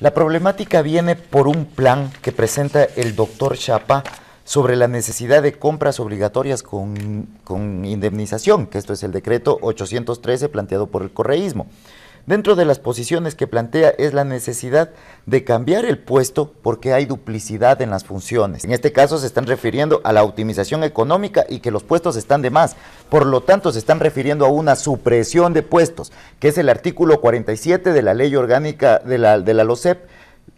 La problemática viene por un plan que presenta el doctor Chapa sobre la necesidad de compras obligatorias con, indemnización, que esto es el decreto 813 planteado por el correísmo. Dentro de las posiciones que plantea es la necesidad de cambiar el puesto porque hay duplicidad en las funciones. En este caso se están refiriendo a la optimización económica y que los puestos están de más. Por lo tanto, se están refiriendo a una supresión de puestos, que es el artículo 47 de la ley orgánica de la, de LOCEP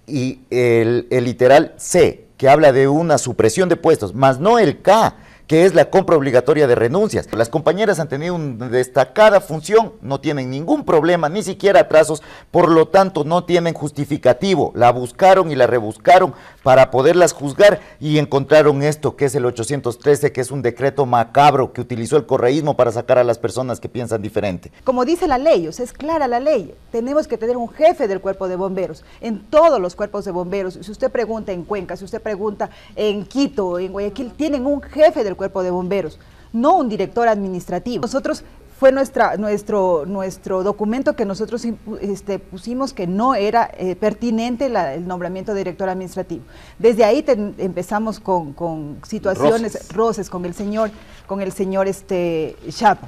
y el, el literal C, que habla de una supresión de puestos, más no el K que es la compra obligatoria de renuncias. Las compañeras han tenido una destacada función, no tienen ningún problema, ni siquiera atrasos, por lo tanto no tienen justificativo. La buscaron y la rebuscaron para poderlas juzgar y encontraron esto que es el 813, que es un decreto macabro que utilizó el correísmo para sacar a las personas que piensan diferente. Como dice la ley, o sea, es clara la ley, tenemos que tener un jefe del cuerpo de bomberos, en todos los cuerpos de bomberos. Si usted pregunta en Cuenca, si usted pregunta en Quito, en Guayaquil, tienen un jefe del cuerpo de bomberos no un director administrativo. Nosotros fue nuestra, nuestro, nuestro documento que nosotros este, pusimos que no era eh, pertinente el nombramiento de director administrativo. Desde ahí empezamos con, situaciones, roces. con el señor, con el señor este, Chapa.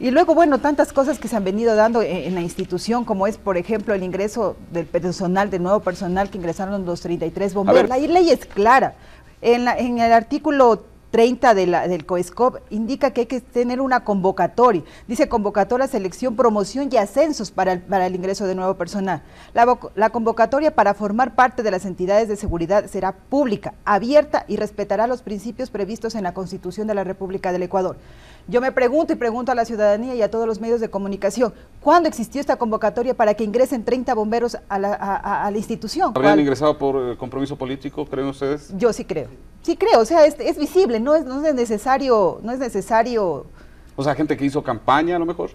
Y luego, bueno, tantas cosas que se han venido dando en, la institución, como es, por ejemplo, el ingreso del personal, del nuevo personal que ingresaron los 33 bomberos. La ley es clara. En, la, en el artículo 30 de del COESCOP indica que hay que tener una convocatoria. Dice convocatoria, selección, promoción y ascensos para el, ingreso de nuevo personal. La, convocatoria para formar parte de las entidades de seguridad será pública, abierta y respetará los principios previstos en la Constitución de la República del Ecuador. Yo me pregunto y pregunto a la ciudadanía y a todos los medios de comunicación, ¿cuándo existió esta convocatoria para que ingresen 30 bomberos a la, institución? ¿Habrían ingresado por eh, compromiso político, creen ustedes? Yo sí creo. Sí creo, o sea, es, visible, no es, no es necesario, no es necesario. O sea, gente que hizo campaña a lo mejor.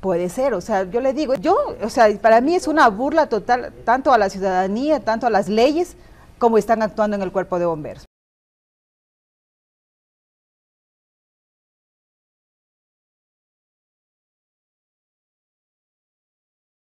Puede ser, o sea, yo le digo, yo, o sea, para mí es una burla total tanto a la ciudadanía, tanto a las leyes, como están actuando en el cuerpo de bomberos.